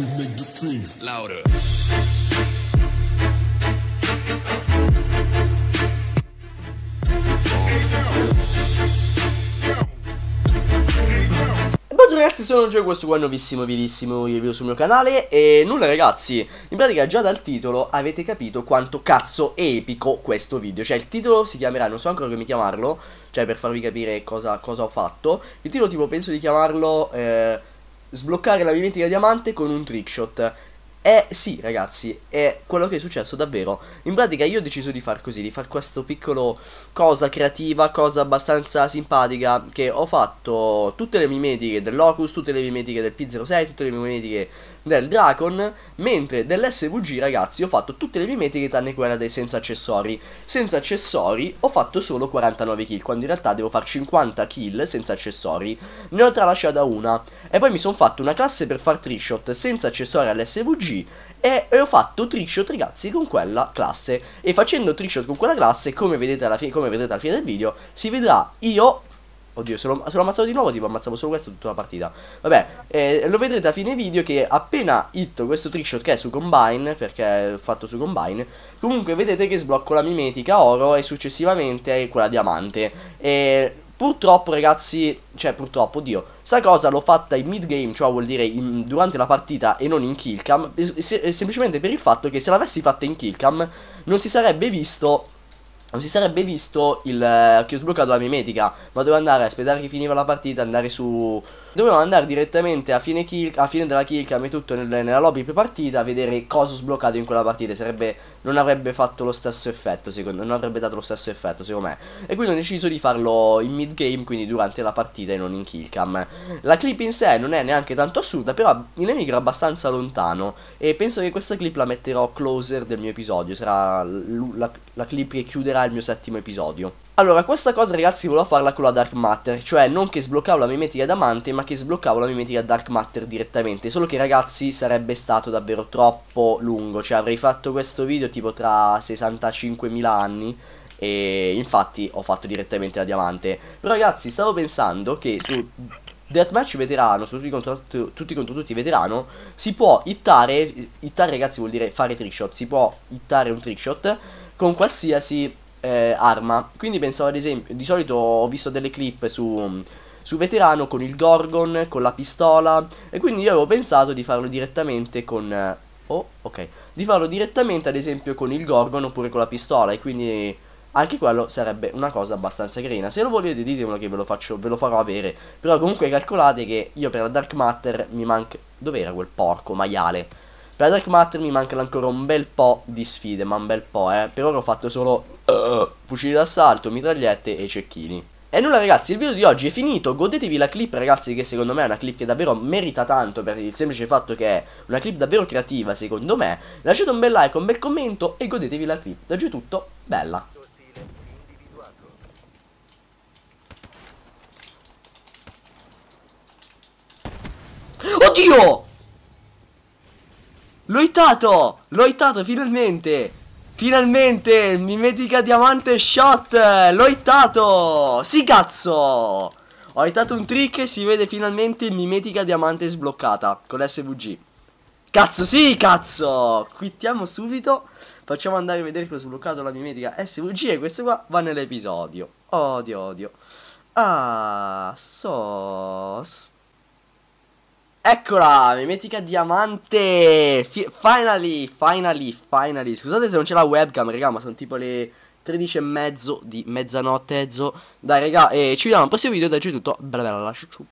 We make the strings louder. ragazzi sono Gio questo qua nuovissimo vilissimo review sul mio canale e nulla ragazzi in pratica già dal titolo avete capito quanto cazzo è epico questo video cioè il titolo si chiamerà non so ancora come chiamarlo cioè per farvi capire cosa, cosa ho fatto il titolo tipo penso di chiamarlo eh, sbloccare la vivimentica diamante con un trickshot eh sì ragazzi, è quello che è successo davvero. In pratica io ho deciso di far così, di far questo piccolo cosa creativa, cosa abbastanza simpatica, che ho fatto tutte le mimetiche dell'Ocus, tutte le mimetiche del P06, tutte le mimetiche del Dracon, mentre dell'SVG ragazzi ho fatto tutte le mimetiche tranne quella dei senza accessori. Senza accessori ho fatto solo 49 kill, quando in realtà devo fare 50 kill senza accessori. Ne ho tralasciata una. E poi mi sono fatto una classe per far trishot senza accessori all'SVG e ho fatto trickshot ragazzi con quella classe e facendo trickshot con quella classe come vedete alla fine, vedete alla fine del video si vedrà io Oddio, se lo, se di nuovo, tipo ammazzavo solo questo tutta la partita. Vabbè, eh, lo vedrete a fine video che appena hitto questo trickshot che è su Combine, perché è fatto su Combine, comunque vedete che sblocco la mimetica oro e successivamente quella diamante. E Purtroppo ragazzi, cioè purtroppo, oddio, sta cosa l'ho fatta in mid game, cioè vuol dire in, durante la partita e non in killcam, se, semplicemente per il fatto che se l'avessi fatta in killcam non si sarebbe visto non si sarebbe visto il eh, che ho sbloccato la mimetica, ma dovevo andare a aspettare che finiva la partita, andare su... Dovevo andare direttamente a fine, kill, a fine della killcam e tutto nel, nella lobby per partita a vedere cosa ho sbloccato in quella partita, sarebbe... non avrebbe fatto lo stesso effetto, secondo non avrebbe dato lo stesso effetto secondo me. E quindi ho deciso di farlo in mid game, quindi durante la partita e non in kill cam. La clip in sé non è neanche tanto assurda, però il nemico era abbastanza lontano e penso che questa clip la metterò closer del mio episodio, sarà la, la clip che chiuderà sarà il mio settimo episodio. Allora, questa cosa ragazzi volevo farla con la Dark Matter, cioè non che sbloccavo la mimetica diamante, ma che sbloccavo la mimetica Dark Matter direttamente, solo che ragazzi sarebbe stato davvero troppo lungo, cioè avrei fatto questo video tipo tra 65.000 anni, e infatti ho fatto direttamente la diamante. Però ragazzi, stavo pensando che su Deathmatch veterano, su tutti contro tutti, contro tutti veterano, si può hittare, hittare ragazzi vuol dire fare trickshot, si può hittare un trickshot con qualsiasi eh, arma. Quindi pensavo ad esempio, di solito ho visto delle clip su, su Veterano con il Gorgon, con la pistola, e quindi io avevo pensato di farlo direttamente con... Eh, oh, ok. Di farlo direttamente ad esempio con il Gorgon oppure con la pistola, e quindi... Anche quello sarebbe una cosa abbastanza carina. Se lo volete ditemelo che ve lo, faccio, ve lo farò avere. Però comunque calcolate che io per la Dark Matter mi manca... Dov'era quel porco maiale? Per Dark Matter mi mancano ancora un bel po' di sfide, ma un bel po', eh. Per ora ho fatto solo uh, fucili d'assalto, mitragliette e cecchini. E nulla ragazzi, il video di oggi è finito, godetevi la clip ragazzi che secondo me è una clip che davvero merita tanto per il semplice fatto che è una clip davvero creativa secondo me, lasciate un bel like, un bel commento e godetevi la clip, da giù è tutto, bella! Oddio! L'ho itato! L'ho itato finalmente! Finalmente! Mimetica diamante shot! L'ho itato! Si cazzo! Ho itato un trick e si vede finalmente mimetica diamante sbloccata con SVG. Cazzo, sì, cazzo! Quittiamo subito. Facciamo andare a vedere che ho sbloccato la mimetica SVG e questo qua va nell'episodio. Odio, odio. Ah, sos. Eccola, mimetica diamante Fi Finally, finally, finally Scusate se non c'è la webcam, raga, ma sono tipo le 13 e mezzo di mezzanotte Dai, raga, e eh, ci vediamo al prossimo video, dai, c'è tutto Bella bella, lascio ciù